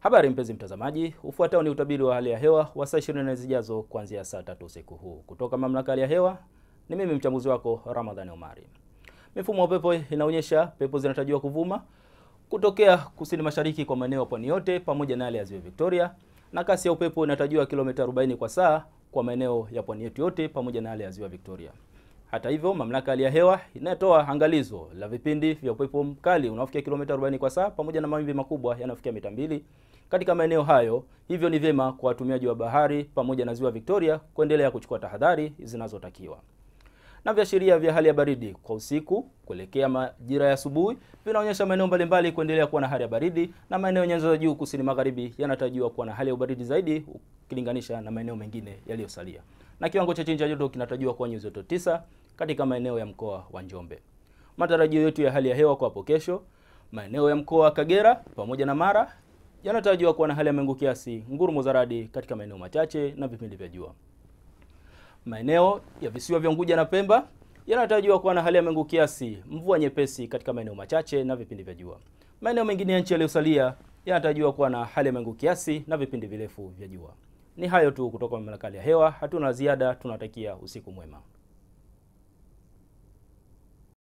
Habari mpenzi mtazamaji, ufuatao ni utabiri wa hali ya hewa wa saa 24 zijazo kuanzia saa tatu usiku huu kutoka mamlaka hali ya hewa. Ni mimi mchambuzi wako Ramadhani Omari. Mifumo ya pepo inaonyesha pepo zinatarajiwa kuvuma kutokea kusini mashariki kwa maeneo ya pwani yote pamoja na yale ya ziwa Victoria, na kasi ya upepo inatarajiwa kilomita 40 kwa saa kwa maeneo ya pwani yetu yote pamoja na yale ya ziwa Victoria. Hata hivyo, mamlaka hali ya hewa inatoa angalizo la vipindi vya upepo mkali unaofikia kilomita 40 kwa saa pamoja na mawimbi makubwa yanayofikia mita mbili katika maeneo hayo. Hivyo ni vyema kwa watumiaji wa bahari pamoja na ziwa Victoria kuendelea kuchukua tahadhari zinazotakiwa. Na viashiria vya hali ya baridi kwa usiku kuelekea majira ya asubuhi vinaonyesha maeneo mbalimbali kuendelea kuwa na hali ya baridi, na maeneo nyanda za juu kusini magharibi yanatarajiwa kuwa na hali ya ubaridi zaidi ukilinganisha na maeneo mengine yaliyosalia, na kiwango cha chini cha joto kinatarajiwa kuwa nyuzi joto tisa katika maeneo ya mkoa wa Njombe. Matarajio yetu ya hali ya hewa kwa hapo kesho, maeneo ya mkoa wa Kagera pamoja na Mara yanatarajiwa kuwa na hali ya mawingu kiasi, ngurumo za radi katika maeneo machache na vipindi vya jua. Maeneo ya visiwa vya Unguja na Pemba yanatarajiwa kuwa na hali ya mawingu kiasi, mvua nyepesi katika maeneo machache na vipindi vya jua. Maeneo mengine ya nchi yaliyosalia yanatarajiwa kuwa na hali ya mawingu kiasi na vipindi virefu vya jua. Ni hayo tu kutoka mamlaka ya hewa, hatuna ziada. Tunatakia usiku mwema.